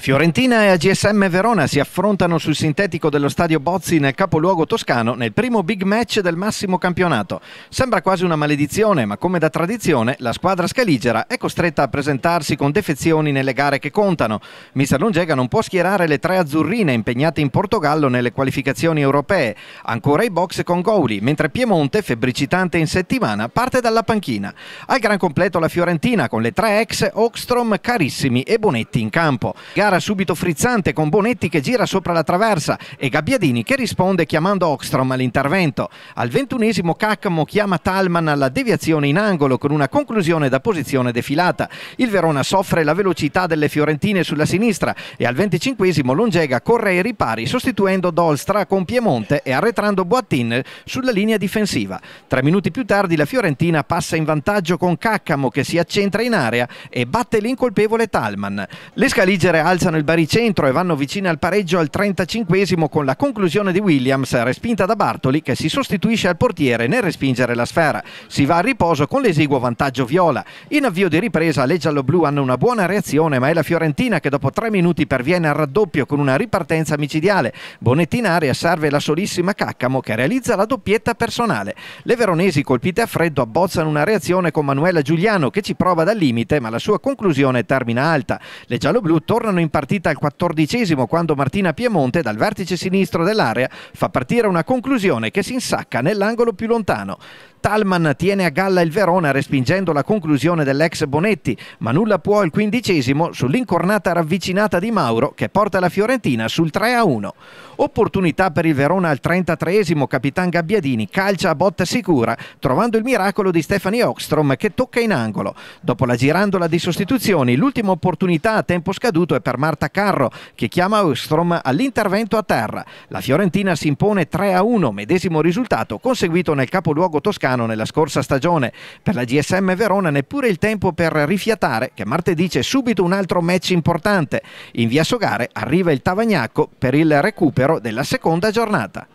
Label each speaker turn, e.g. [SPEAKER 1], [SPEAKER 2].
[SPEAKER 1] Fiorentina e AGSM Verona si affrontano sul sintetico dello stadio Bozzi nel capoluogo toscano nel primo big match del massimo campionato. Sembra quasi una maledizione, ma come da tradizione la squadra scaligera è costretta a presentarsi con defezioni nelle gare che contano. Mister Longega non può schierare le tre azzurrine impegnate in Portogallo nelle qualificazioni europee. Ancora i box con Gouli, mentre Piemonte, febbricitante in settimana, parte dalla panchina. Al gran completo la Fiorentina con le tre ex Oxstrom, Carissimi e Bonetti in campo. Gara gara subito frizzante con Bonetti che gira sopra la traversa e Gabbiadini che risponde chiamando Ockstrom all'intervento. Al ventunesimo Caccamo chiama Talman alla deviazione in angolo con una conclusione da posizione defilata. Il Verona soffre la velocità delle fiorentine sulla sinistra e al venticinquesimo Longega corre ai ripari sostituendo Dolstra con Piemonte e arretrando Boattin sulla linea difensiva. Tre minuti più tardi la Fiorentina passa in vantaggio con Caccamo che si accentra in area e batte l'incolpevole Talman. Le scaligere al alzano il baricentro e vanno vicine al pareggio al 35 con la conclusione di Williams, respinta da Bartoli che si sostituisce al portiere nel respingere la sfera. Si va a riposo con l'esiguo vantaggio viola. In avvio di ripresa le gialloblu hanno una buona reazione ma è la Fiorentina che dopo tre minuti perviene al raddoppio con una ripartenza micidiale. Bonetti in area serve la solissima Caccamo che realizza la doppietta personale. Le veronesi colpite a freddo abbozzano una reazione con Manuela Giuliano che ci prova dal limite ma la sua conclusione termina alta. Le gialloblu tornano in partita al quattordicesimo quando Martina Piemonte dal vertice sinistro dell'area fa partire una conclusione che si insacca nell'angolo più lontano. Talman tiene a galla il Verona respingendo la conclusione dell'ex Bonetti, ma nulla può il quindicesimo sull'incornata ravvicinata di Mauro che porta la Fiorentina sul 3-1. Opportunità per il Verona al 33esimo, capitan Gabbiadini calcia a botta sicura, trovando il miracolo di Stefani Ockstrom che tocca in angolo. Dopo la girandola di sostituzioni, l'ultima opportunità a tempo scaduto è per Marta Carro che chiama Ockstrom all'intervento a terra. La Fiorentina si impone 3-1, medesimo risultato conseguito nel capoluogo toscano Toscano nella scorsa stagione per la GSM Verona neppure il tempo per rifiatare che martedì c'è subito un altro match importante. In via Sogare arriva il Tavagnacco per il recupero della seconda giornata.